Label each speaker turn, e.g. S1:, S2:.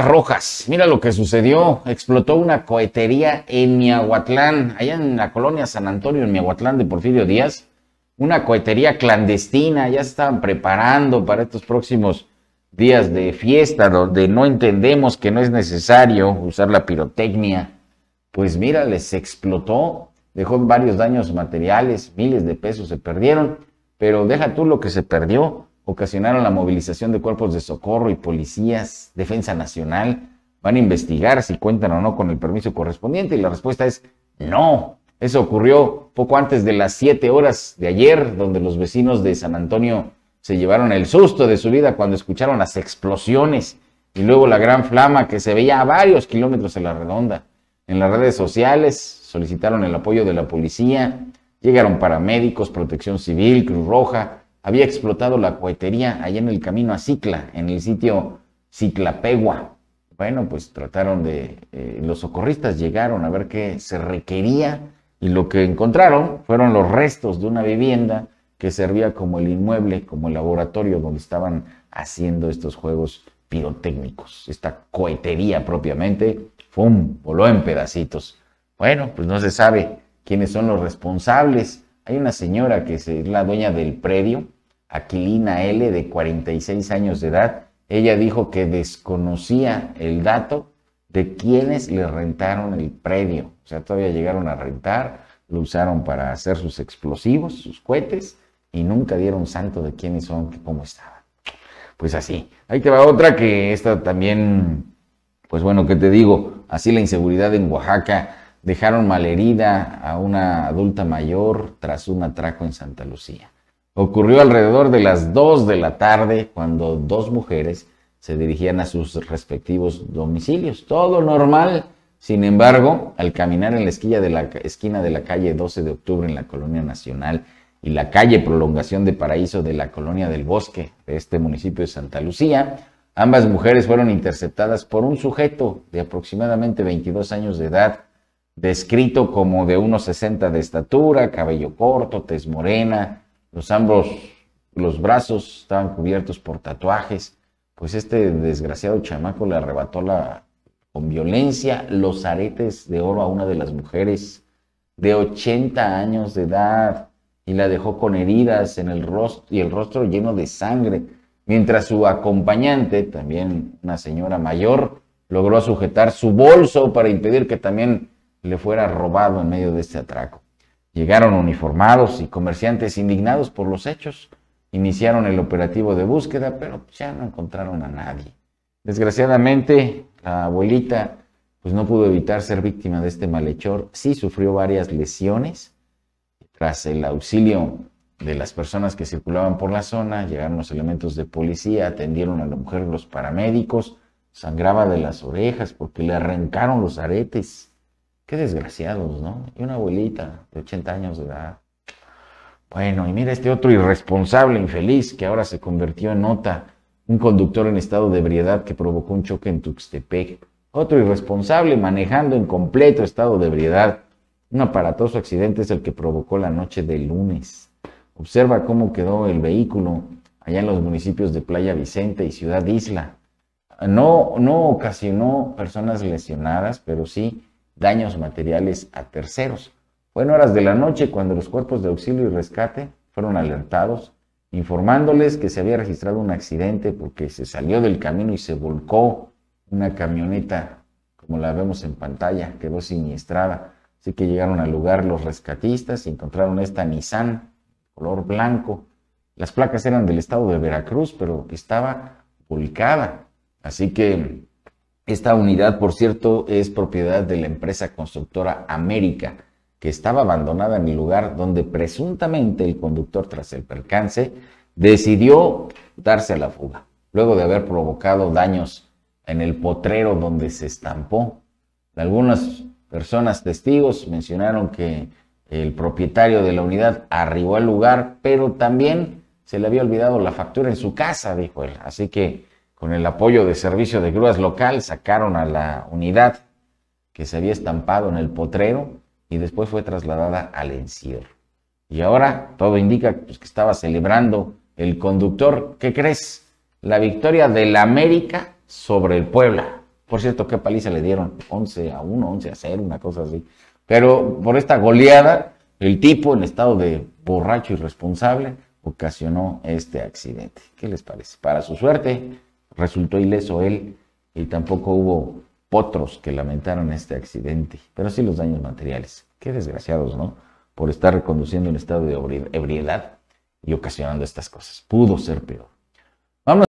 S1: Rojas, mira lo que sucedió. Explotó una cohetería en Miahuatlán, allá en la colonia San Antonio, en Miahuatlán de Porfirio Díaz. Una cohetería clandestina, ya estaban preparando para estos próximos días de fiesta, donde no entendemos que no es necesario usar la pirotecnia. Pues mira, les explotó, dejó varios daños materiales, miles de pesos se perdieron, pero deja tú lo que se perdió ocasionaron la movilización de cuerpos de socorro y policías, defensa nacional, van a investigar si cuentan o no con el permiso correspondiente y la respuesta es no. Eso ocurrió poco antes de las 7 horas de ayer, donde los vecinos de San Antonio se llevaron el susto de su vida cuando escucharon las explosiones y luego la gran flama que se veía a varios kilómetros en la redonda. En las redes sociales solicitaron el apoyo de la policía, llegaron paramédicos, protección civil, Cruz Roja, había explotado la cohetería allá en el camino a Cicla, en el sitio Ciclapegua. Bueno, pues trataron de, eh, los socorristas llegaron a ver qué se requería y lo que encontraron fueron los restos de una vivienda que servía como el inmueble, como el laboratorio donde estaban haciendo estos juegos pirotécnicos, esta cohetería propiamente, ¡fum!, voló en pedacitos. Bueno, pues no se sabe quiénes son los responsables hay una señora que es la dueña del predio, Aquilina L, de 46 años de edad. Ella dijo que desconocía el dato de quienes le rentaron el predio. O sea, todavía llegaron a rentar, lo usaron para hacer sus explosivos, sus cohetes, y nunca dieron santo de quiénes son, cómo estaban. Pues así. Ahí te va otra que esta también, pues bueno, que te digo, así la inseguridad en Oaxaca dejaron malherida a una adulta mayor tras un atraco en Santa Lucía. Ocurrió alrededor de las 2 de la tarde cuando dos mujeres se dirigían a sus respectivos domicilios. Todo normal. Sin embargo, al caminar en la esquina de la, esquina de la calle 12 de octubre en la Colonia Nacional y la calle Prolongación de Paraíso de la Colonia del Bosque de este municipio de Santa Lucía, ambas mujeres fueron interceptadas por un sujeto de aproximadamente 22 años de edad descrito como de 1,60 de estatura, cabello corto, tez morena, los ambos, los brazos estaban cubiertos por tatuajes. Pues este desgraciado chamaco le arrebató la, con violencia los aretes de oro a una de las mujeres de 80 años de edad y la dejó con heridas en el rostro y el rostro lleno de sangre, mientras su acompañante, también una señora mayor, logró sujetar su bolso para impedir que también le fuera robado en medio de este atraco. Llegaron uniformados y comerciantes indignados por los hechos. Iniciaron el operativo de búsqueda, pero ya no encontraron a nadie. Desgraciadamente, la abuelita pues no pudo evitar ser víctima de este malhechor. Sí sufrió varias lesiones. Tras el auxilio de las personas que circulaban por la zona, llegaron los elementos de policía, atendieron a la mujer los paramédicos, sangraba de las orejas porque le arrancaron los aretes Qué desgraciados, ¿no? Y una abuelita de 80 años de edad. Bueno, y mira este otro irresponsable, infeliz, que ahora se convirtió en nota, un conductor en estado de ebriedad que provocó un choque en Tuxtepec. Otro irresponsable manejando en completo estado de ebriedad. Un aparatoso accidente es el que provocó la noche del lunes. Observa cómo quedó el vehículo allá en los municipios de Playa Vicente y Ciudad Isla. No, no ocasionó personas lesionadas, pero sí daños materiales a terceros. Fue en horas de la noche cuando los cuerpos de auxilio y rescate fueron alertados, informándoles que se había registrado un accidente porque se salió del camino y se volcó una camioneta, como la vemos en pantalla, quedó siniestrada. Así que llegaron al lugar los rescatistas y encontraron esta Nissan, color blanco. Las placas eran del estado de Veracruz, pero que estaba volcada. Así que esta unidad, por cierto, es propiedad de la empresa constructora América, que estaba abandonada en el lugar donde presuntamente el conductor, tras el percance, decidió darse a la fuga, luego de haber provocado daños en el potrero donde se estampó. Algunas personas testigos mencionaron que el propietario de la unidad arribó al lugar, pero también se le había olvidado la factura en su casa, dijo él. Así que con el apoyo de servicio de grúas local sacaron a la unidad que se había estampado en el potrero y después fue trasladada al encierro. Y ahora todo indica pues, que estaba celebrando el conductor, ¿qué crees? La victoria del América sobre el Puebla. Por cierto, qué paliza le dieron, 11 a 1, 11 a 0, una cosa así. Pero por esta goleada, el tipo en estado de borracho irresponsable ocasionó este accidente. ¿Qué les parece? Para su suerte, resultó ileso él y tampoco hubo potros que lamentaron este accidente, pero sí los daños materiales. Qué desgraciados, ¿no? Por estar reconduciendo en estado de ebriedad y ocasionando estas cosas. Pudo ser peor. vamos